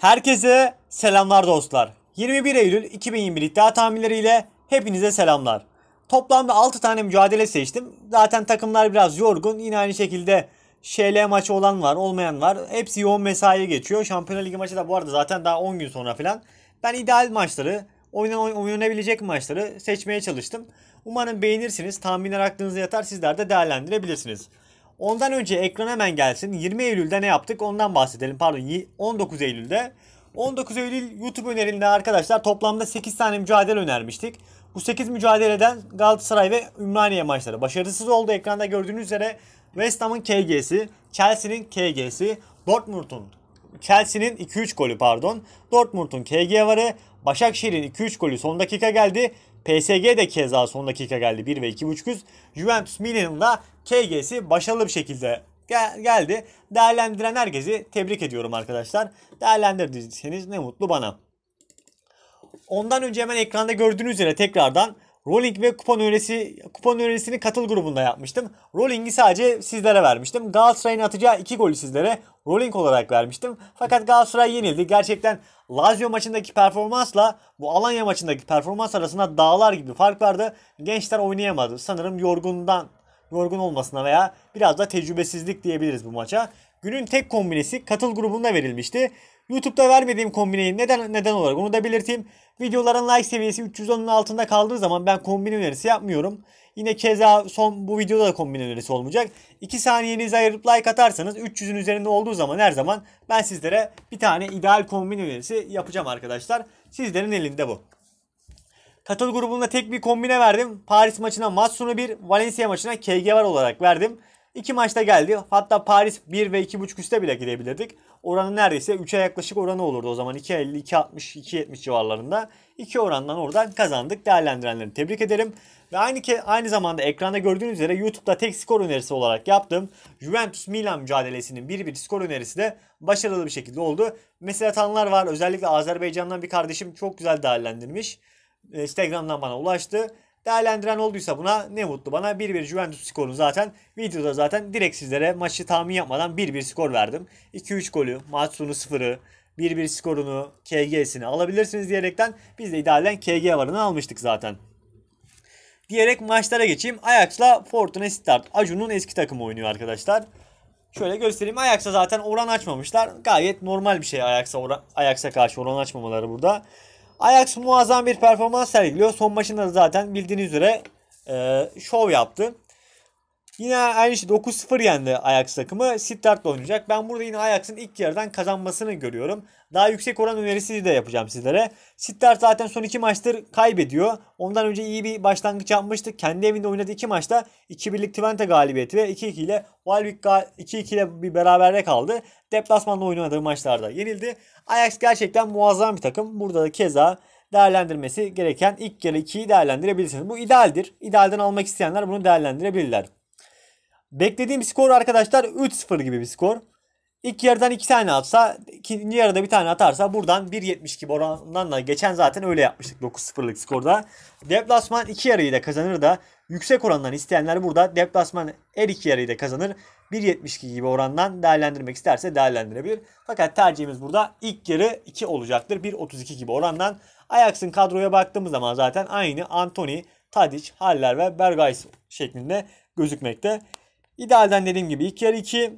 Herkese selamlar dostlar. 21 Eylül 2021 iddia tahminleriyle hepinize selamlar. Toplamda 6 tane mücadele seçtim. Zaten takımlar biraz yorgun. Yine aynı şekilde ŞL maçı olan var, olmayan var. Hepsi yoğun mesaiye geçiyor. Şampiyonlar Ligi maçı da bu arada zaten daha 10 gün sonra falan. Ben ideal maçları, oynan oynanabilecek maçları seçmeye çalıştım. Umarım beğenirsiniz. Tahminler aklınıza yatar. Sizler de değerlendirebilirsiniz. Ondan önce ekran hemen gelsin. 20 Eylül'de ne yaptık ondan bahsedelim. Pardon 19 Eylül'de. 19 Eylül YouTube önerinde arkadaşlar toplamda 8 tane mücadele önermiştik. Bu 8 mücadeleden Galatasaray ve Ümraniye maçları başarısız oldu. Ekranda gördüğünüz üzere West Ham'ın KG'si, Chelsea'nin KG'si, Dortmund'un Chelsea'nin 2-3 golü pardon. Dortmund'un KG varı, Başakşehir'in 2-3 golü son dakika geldi. PSG de keza son dakika geldi 1 ve 2.5 yüz Juventus Milan'ın da KG'si başarılı bir şekilde gel geldi. Değerlendiren herkesi tebrik ediyorum arkadaşlar. Değerlendirdiyseniz ne mutlu bana. Ondan önce hemen ekranda gördüğünüz üzere tekrardan Rolling ve kupon önerisi kupon önerisini katıl grubunda yapmıştım. Rolling'i sadece sizlere vermiştim. Galatasaray'ın atacağı iki golü sizlere Rolling olarak vermiştim. Fakat Galatasaray yenildi. Gerçekten Lazio maçındaki performansla bu Alanya maçındaki performans arasında dağlar gibi fark vardı. Gençler oynayamadı. Sanırım yorgundan yorgun olmasına veya biraz da tecrübesizlik diyebiliriz bu maça. Günün tek kombinesi katıl grubunda verilmişti. YouTube'da vermediğim kombineyi neden neden olarak onu da belirteyim. Videoların like seviyesi 310'un altında kaldığı zaman ben kombin önerisi yapmıyorum. Yine keza son bu videoda da kombin önerisi olmayacak. 2 saniyenizi ayırıp like atarsanız 300'ün üzerinde olduğu zaman her zaman ben sizlere bir tane ideal kombin önerisi yapacağım arkadaşlar. Sizlerin elinde bu. Katıl grubunda tek bir kombine verdim. Paris maçına Matsun'u 1, Valencia maçına KG var olarak verdim. İki maçta geldi. Hatta Paris 1 ve 2.5 üste bile gidebilirdik oranı neredeyse 3'e yaklaşık oranı olurdu o zaman. 2.50, 2.60, 2.70 civarlarında. 2 orandan oradan kazandık. Değerlendirenleri tebrik ederim. Ve aynı ki aynı zamanda ekranda gördüğünüz üzere YouTube'da tek skor önerisi olarak yaptığım Juventus Milan mücadelesinin 1-1 skor önerisi de başarılı bir şekilde oldu. Mesela atanlar var. Özellikle Azerbaycan'dan bir kardeşim çok güzel değerlendirmiş. Instagram'dan bana ulaştı. Değerlendiren olduysa buna ne mutlu bana. 1-1 Juventus skorunu zaten videoda zaten direkt sizlere maçı tahmin yapmadan 1-1 skor verdim. 2-3 golü, maç sonu 0'ı, 1-1 skorunu, KG'sini alabilirsiniz diyerekten biz de idealen KG varını almıştık zaten. Diyerek maçlara geçeyim. Ajax'la Fortuna Start. Acun'un eski takımı oynuyor arkadaşlar. Şöyle göstereyim. Ajax'a zaten oran açmamışlar. Gayet normal bir şey Ajax'a Ajax'a karşı oran açmamaları burada. Ajax muazzam bir performans sergiliyor. Son maçında da zaten bildiğiniz üzere e, şov yaptı. Yine aynı şey 9-0 yendi Ajax takımı. Stuttgart oynayacak. Ben burada yine Ajax'ın ilk yarıdan kazanmasını görüyorum. Daha yüksek oran önerisi de yapacağım sizlere. Stuttgart zaten son iki maçtır kaybediyor. Ondan önce iyi bir başlangıç yapmıştı. Kendi evinde oynadığı iki maçta 2-1'lik Twente galibiyeti ve 2-2 ile Walvik 2-2 ile bir beraberde kaldı. Deplasmanla oynadığı maçlarda yenildi. Ajax gerçekten muazzam bir takım. Burada da keza değerlendirmesi gereken ilk yarı 2'yi değerlendirebilirsiniz. Bu idealdir. İdealden almak isteyenler bunu değerlendirebilirler. Beklediğim skor arkadaşlar 3-0 gibi bir skor. İlk yarıdan 2 tane atsa, ikinci yarıda bir tane atarsa buradan 1.70 gibi orandan da geçen zaten öyle yapmıştık 9-0'lık skorda. Deplasman 2 yarıyı da kazanır da yüksek orandan isteyenler burada deplasman her 2 yarıyı da kazanır. 1.72 gibi orandan değerlendirmek isterse değerlendirebilir. Fakat tercihimiz burada ilk yarı 2 olacaktır. 1.32 gibi orandan. Ajax'ın kadroya baktığımız zaman zaten aynı Antony, Tadic, Haller ve Bergais şeklinde gözükmekte. İdealden dediğim gibi ilk yarı 2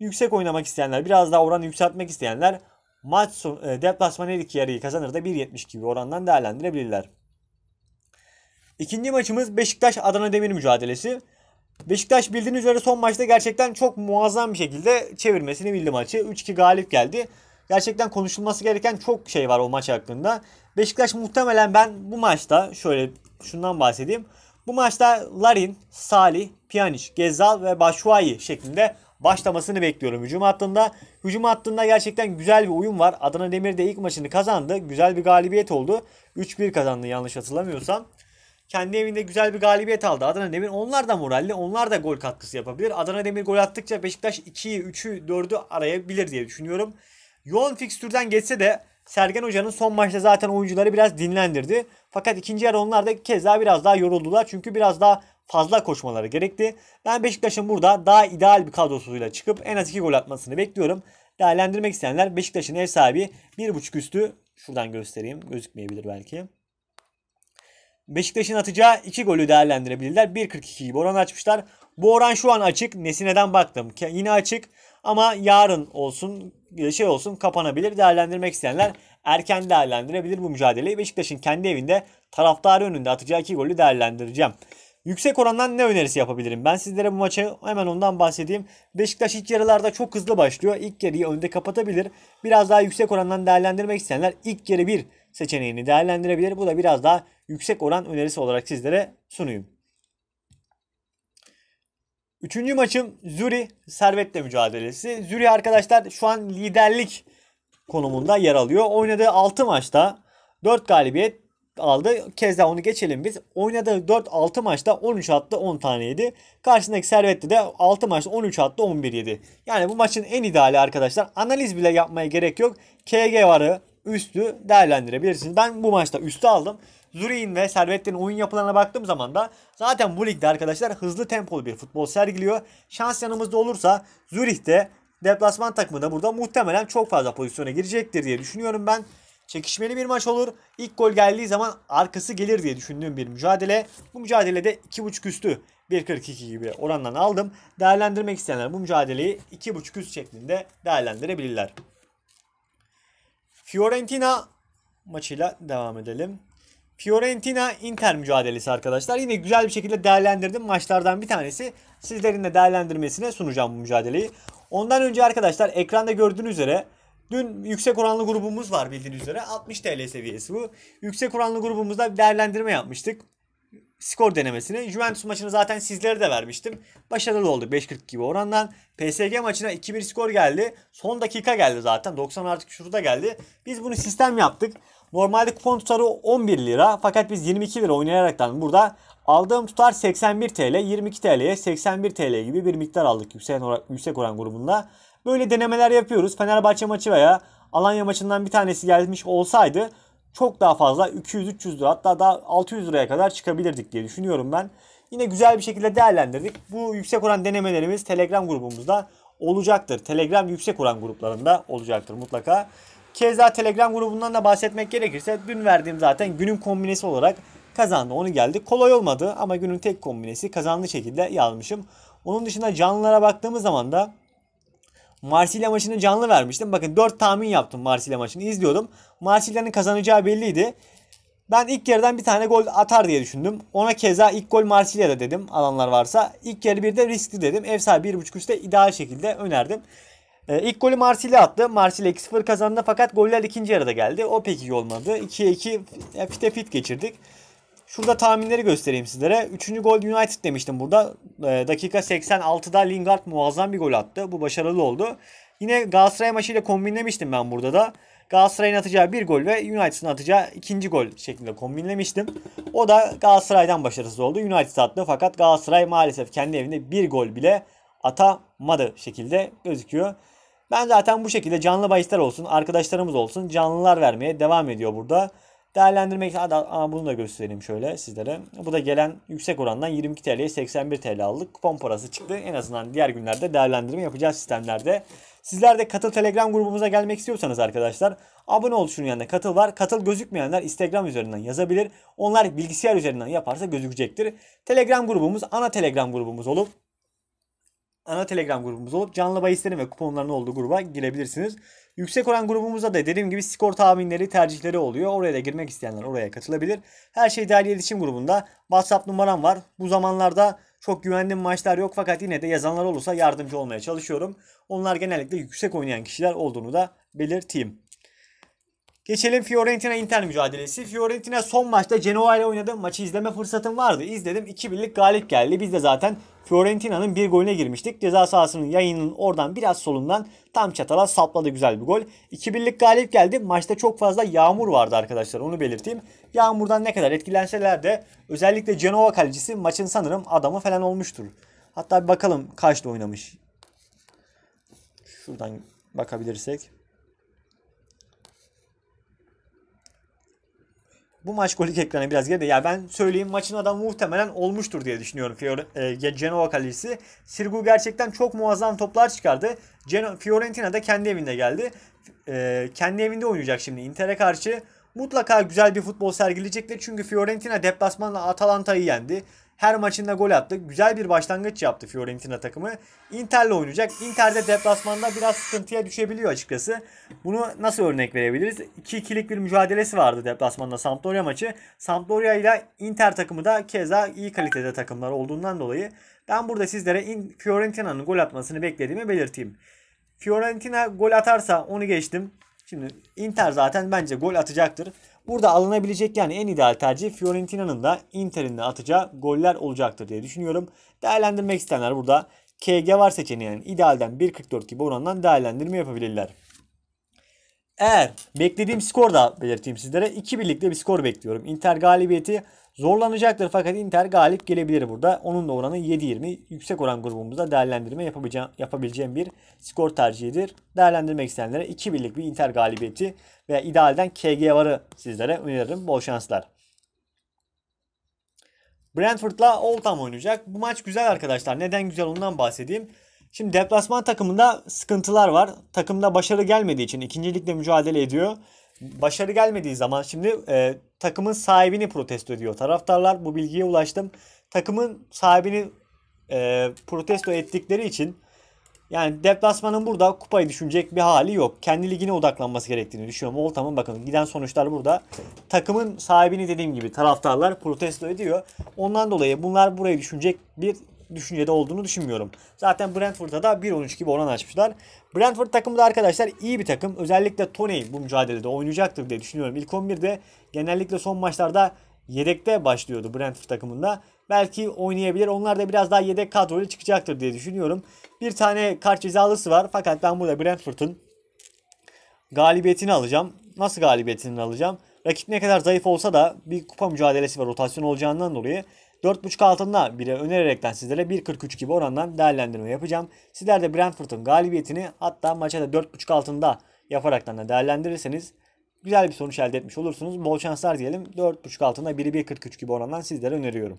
yüksek oynamak isteyenler biraz daha oranı yükseltmek isteyenler maç son, e, deplasman her iki yarıyı kazanır da 1.70 gibi orandan değerlendirebilirler. İkinci maçımız Beşiktaş Adana Demir mücadelesi. Beşiktaş bildiğiniz üzere son maçta gerçekten çok muazzam bir şekilde çevirmesini bildi maçı. 3-2 galip geldi. Gerçekten konuşulması gereken çok şey var o maç hakkında. Beşiktaş muhtemelen ben bu maçta şöyle şundan bahsedeyim. Bu maçta Larin, Salih, Pjanic, Gezal ve Başuayi şeklinde başlamasını bekliyorum hücum hattında. Hücum hattında gerçekten güzel bir uyum var. Adana Demir de ilk maçını kazandı. Güzel bir galibiyet oldu. 3-1 kazandı yanlış hatırlamıyorsam. Kendi evinde güzel bir galibiyet aldı Adana Demir. Onlar da moralli. Onlar da gol katkısı yapabilir. Adana Demir gol attıkça Beşiktaş 2'yi, 3'ü, 4'ü arayabilir diye düşünüyorum. Yoğun fikstürden geçse de Sergen Hoca'nın son maçta zaten oyuncuları biraz dinlendirdi. Fakat ikinci yarı onlar da kez daha biraz daha yoruldular. Çünkü biraz daha fazla koşmaları gerekti. Ben Beşiktaş'ın burada daha ideal bir kadrosuyla çıkıp en az 2 gol atmasını bekliyorum. Değerlendirmek isteyenler Beşiktaş'ın ev sahibi 1.5 üstü şuradan göstereyim gözükmeyebilir belki. Beşiktaş'ın atacağı 2 golü değerlendirebilirler. 1.42 gibi oran açmışlar. Bu oran şu an açık. Nesine'den baktım. Yine açık. Ama yarın olsun e, şey olsun kapanabilir. Değerlendirmek isteyenler erken değerlendirebilir bu mücadeleyi. Beşiktaş'ın kendi evinde taraftarı önünde atacağı iki golü değerlendireceğim. Yüksek orandan ne önerisi yapabilirim? Ben sizlere bu maçı hemen ondan bahsedeyim. Beşiktaş ilk yarılarda çok hızlı başlıyor. İlk yarıyı önde kapatabilir. Biraz daha yüksek orandan değerlendirmek isteyenler ilk yarı bir seçeneğini değerlendirebilir. Bu da biraz daha yüksek oran önerisi olarak sizlere sunuyum. Üçüncü maçım Züri Servet'le mücadelesi. Züri arkadaşlar şu an liderlik konumunda yer alıyor. Oynadığı 6 maçta 4 galibiyet aldı. Kez daha onu geçelim biz. Oynadığı 4-6 maçta 13 attı 10 tane yedi. Karşısındaki Servet'te de 6 maçta 13 attı 11 yedi. Yani bu maçın en ideali arkadaşlar. Analiz bile yapmaya gerek yok. KG varı, üstü değerlendirebilirsiniz. Ben bu maçta üstü aldım. Zürih'in ve Servet'lerin oyun yapılarına baktığım zaman da zaten bu ligde arkadaşlar hızlı tempolu bir futbol sergiliyor. Şans yanımızda olursa Zürih'te deplasman takımı da burada muhtemelen çok fazla pozisyona girecektir diye düşünüyorum ben. Çekişmeli bir maç olur. İlk gol geldiği zaman arkası gelir diye düşündüğüm bir mücadele. Bu mücadelede 2.5 üstü 1.42 gibi orandan aldım. Değerlendirmek isteyenler bu mücadeleyi 2.5 üst şeklinde değerlendirebilirler. Fiorentina maçıyla devam edelim. Fiorentina Inter mücadelesi arkadaşlar. Yine güzel bir şekilde değerlendirdim. Maçlardan bir tanesi. Sizlerin de değerlendirmesine sunacağım bu mücadeleyi. Ondan önce arkadaşlar ekranda gördüğünüz üzere Dün yüksek oranlı grubumuz var bildiğiniz üzere. 60 TL seviyesi bu. Yüksek oranlı grubumuzda bir değerlendirme yapmıştık skor denemesini. Juventus maçını zaten sizlere de vermiştim. Başarılı oldu 5-40 gibi orandan. PSG maçına 2-1 skor geldi. Son dakika geldi zaten. 90 artık şurada geldi. Biz bunu sistem yaptık. Normalde kupon tutarı 11 lira. Fakat biz 22 lira oynayaraktan burada aldığım tutar 81 TL. 22 TL'ye 81 TL gibi bir miktar aldık yüksek oran, yüksek oran grubunda. Böyle denemeler yapıyoruz. Fenerbahçe maçı veya Alanya maçından bir tanesi gelmiş olsaydı çok daha fazla 200-300 lira hatta daha 600 liraya kadar çıkabilirdik diye düşünüyorum ben. Yine güzel bir şekilde değerlendirdik. Bu yüksek oran denemelerimiz Telegram grubumuzda olacaktır. Telegram yüksek oran gruplarında olacaktır mutlaka. Keza Telegram grubundan da bahsetmek gerekirse dün verdiğim zaten günün kombinesi olarak kazandı. Onu geldi. Kolay olmadı ama günün tek kombinesi kazandığı şekilde yazmışım. Onun dışında canlılara baktığımız zaman da Marsilya maçını canlı vermiştim. Bakın 4 tahmin yaptım Marsilya maçını izliyordum. Marsilya'nın kazanacağı belliydi. Ben ilk yarıdan bir tane gol atar diye düşündüm. Ona keza ilk gol Marsilya'da dedim alanlar varsa. İlk yarı bir de riskli dedim. Ev sahibi 1.5 üstte ideal şekilde önerdim. Ee, ilk golü Marsilya attı. Marsilya 2-0 kazandı fakat goller ikinci yarıda geldi. O pek iyi olmadı. 2-2 e, fite fit geçirdik. Şurada tahminleri göstereyim sizlere. Üçüncü gol United demiştim burada. E, dakika 86'da Lingard muazzam bir gol attı. Bu başarılı oldu. Yine Galatasaray maçıyla kombinlemiştim ben burada da. Galatasaray'ın atacağı bir gol ve United'ın atacağı ikinci gol şeklinde kombinlemiştim. O da Galatasaray'dan başarısız oldu. United attı fakat Galatasaray maalesef kendi evinde bir gol bile atamadı şekilde gözüküyor. Ben zaten bu şekilde canlı bahisler olsun, arkadaşlarımız olsun canlılar vermeye devam ediyor burada. Değerlendirmek için bunu da göstereyim şöyle sizlere. Bu da gelen yüksek orandan 22 TL'ye 81 TL aldık. Kupon parası çıktı. En azından diğer günlerde değerlendirme yapacağız sistemlerde. Sizler de katıl telegram grubumuza gelmek istiyorsanız arkadaşlar abone ol düşünenler katıl var. Katıl gözükmeyenler instagram üzerinden yazabilir. Onlar bilgisayar üzerinden yaparsa gözükecektir. Telegram grubumuz ana telegram grubumuz olup ana Telegram grubumuz olup canlı bahislerin ve kuponların olduğu gruba girebilirsiniz. Yüksek oran grubumuzda da dediğim gibi skor tahminleri, tercihleri oluyor. Oraya da girmek isteyenler oraya katılabilir. Her şey dahil iletişim grubunda WhatsApp numaram var. Bu zamanlarda çok güvenli maçlar yok fakat yine de yazanlar olursa yardımcı olmaya çalışıyorum. Onlar genellikle yüksek oynayan kişiler olduğunu da belirteyim. Geçelim Fiorentina Inter mücadelesi. Fiorentina son maçta Genoa ile oynadığım maçı izleme fırsatım vardı. İzledim 2-1'lik galip geldi. Biz de zaten Fiorentina'nın bir golüne girmiştik. Ceza sahasının yayının oradan biraz solundan tam çatala sapladı güzel bir gol. 2-1'lik galip geldi. Maçta çok fazla yağmur vardı arkadaşlar onu belirteyim. Yağmurdan ne kadar etkilenseler de özellikle Genoa kalecisi maçın sanırım adamı falan olmuştur. Hatta bir bakalım kaçta oynamış. Şuradan bakabilirsek. Bu maç golik ekranı biraz geride. Ya ben söyleyeyim maçın adamı muhtemelen olmuştur diye düşünüyorum Fiore, e, Genova kalecisi. Sirgu gerçekten çok muazzam toplar çıkardı. Geno, Fiorentina da kendi evinde geldi. E, kendi evinde oynayacak şimdi Inter'e karşı. Mutlaka güzel bir futbol sergileyecekler Çünkü Fiorentina deplasmanla Atalanta'yı yendi. Her maçında gol attı. Güzel bir başlangıç yaptı Fiorentina takımı. Inter'le oynayacak. Inter'de deplasmanda biraz sıkıntıya düşebiliyor açıkçası. Bunu nasıl örnek verebiliriz? 2-2'lik bir mücadelesi vardı deplasmanda Sampdoria maçı. Sampdoria ile Inter takımı da keza iyi kalitede takımlar olduğundan dolayı ben burada sizlere Fiorentina'nın gol atmasını beklediğimi belirteyim. Fiorentina gol atarsa onu geçtim. Şimdi Inter zaten bence gol atacaktır. Burada alınabilecek yani en ideal tercih Fiorentina'nın da Inter'in de atacağı goller olacaktır diye düşünüyorum. Değerlendirmek isteyenler burada KG var seçeneği yani idealden 1.44 gibi orandan değerlendirme yapabilirler. Eğer beklediğim skor da belirteyim sizlere. 2 birlikte bir skor bekliyorum. Inter galibiyeti zorlanacaktır fakat Inter galip gelebilir burada. Onun da oranı 7-20. Yüksek oran grubumuzda değerlendirme yapabileceğim, bir skor tercihidir. Değerlendirmek isteyenlere 2 birlik bir Inter galibiyeti veya idealden KG varı sizlere öneririm. Bol şanslar. Brentford'la Oldham oynayacak. Bu maç güzel arkadaşlar. Neden güzel ondan bahsedeyim. Şimdi deplasman takımında sıkıntılar var. Takımda başarı gelmediği için ikinci mücadele ediyor. Başarı gelmediği zaman şimdi e, takımın sahibini protesto ediyor taraftarlar. Bu bilgiye ulaştım. Takımın sahibini e, protesto ettikleri için yani deplasmanın burada kupayı düşünecek bir hali yok. Kendi ligine odaklanması gerektiğini düşünüyorum. Oltam'ın bakın giden sonuçlar burada. Takımın sahibini dediğim gibi taraftarlar protesto ediyor. Ondan dolayı bunlar burayı düşünecek bir düşüncede olduğunu düşünmüyorum. Zaten Brentford'a da 1-13 gibi oran açmışlar. Brentford takımı da arkadaşlar iyi bir takım. Özellikle Tony bu mücadelede oynayacaktır diye düşünüyorum. İlk 11'de genellikle son maçlarda yedekte başlıyordu Brentford takımında. Belki oynayabilir. Onlar da biraz daha yedek kadroyla çıkacaktır diye düşünüyorum. Bir tane kart cezalısı var. Fakat ben burada Brentford'un galibiyetini alacağım. Nasıl galibiyetini alacağım? Rakip ne kadar zayıf olsa da bir kupa mücadelesi var rotasyon olacağından dolayı 4.5 altında bire önererekten sizlere 1.43 gibi orandan değerlendirme yapacağım. Sizler de Brentford'un galibiyetini hatta maça da 4.5 altında yaparaktan da değerlendirirseniz güzel bir sonuç elde etmiş olursunuz. Bol şanslar diyelim. 4.5 altında 1'i 1.43 gibi orandan sizlere öneriyorum.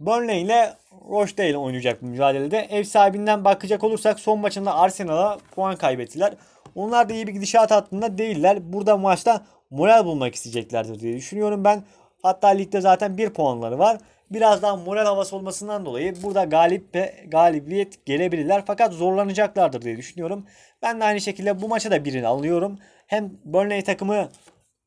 Burnley ile Rochdale oynayacak bu mücadelede. Ev sahibinden bakacak olursak son maçında Arsenal'a puan kaybettiler. Onlar da iyi bir gidişat hattında değiller. Burada maçta moral bulmak isteyeceklerdir diye düşünüyorum ben. Hatta ligde zaten 1 puanları var. Biraz daha moral havası olmasından dolayı burada galip ve galibiyet gelebilirler. Fakat zorlanacaklardır diye düşünüyorum. Ben de aynı şekilde bu maça da birini alıyorum. Hem Burnley takımı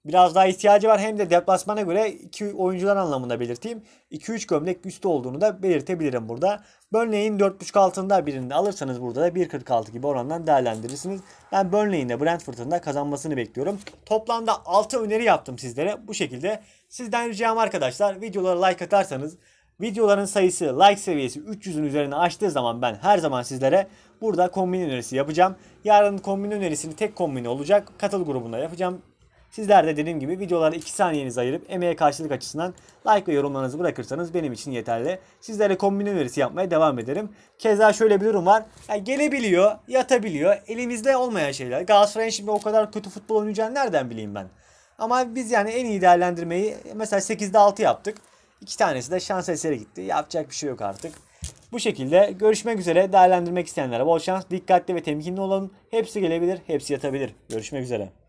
biraz daha ihtiyacı var. Hem de deplasmana göre iki oyuncular anlamında belirteyim. 2-3 gömlek üstü olduğunu da belirtebilirim burada. Burnley'in 4.5 altında birini alırsanız burada da 1.46 gibi orandan değerlendirirsiniz. Ben Burnley'in de Brentford'un da kazanmasını bekliyorum. Toplamda 6 öneri yaptım sizlere. Bu şekilde sizden ricam arkadaşlar videolara like atarsanız Videoların sayısı, like seviyesi 300'ün üzerine açtığı zaman ben her zaman sizlere burada kombin önerisi yapacağım. Yarın kombin önerisini tek kombin olacak. Katıl grubunda yapacağım. Sizler de dediğim gibi videolara 2 saniyenizi ayırıp emeğe karşılık açısından like ve yorumlarınızı bırakırsanız benim için yeterli. Sizlere kombin önerisi yapmaya devam ederim. Keza şöyle bir durum var. Yani gelebiliyor, yatabiliyor. Elimizde olmayan şeyler. Galatasaray'ın şimdi o kadar kötü futbol oynayacağını nereden bileyim ben? Ama biz yani en iyi değerlendirmeyi mesela 8'de 6 yaptık. İki tanesi de şans eseri gitti. Yapacak bir şey yok artık. Bu şekilde görüşmek üzere değerlendirmek isteyenlere bol şans. Dikkatli ve temkinli olun. Hepsi gelebilir, hepsi yatabilir. Görüşmek üzere.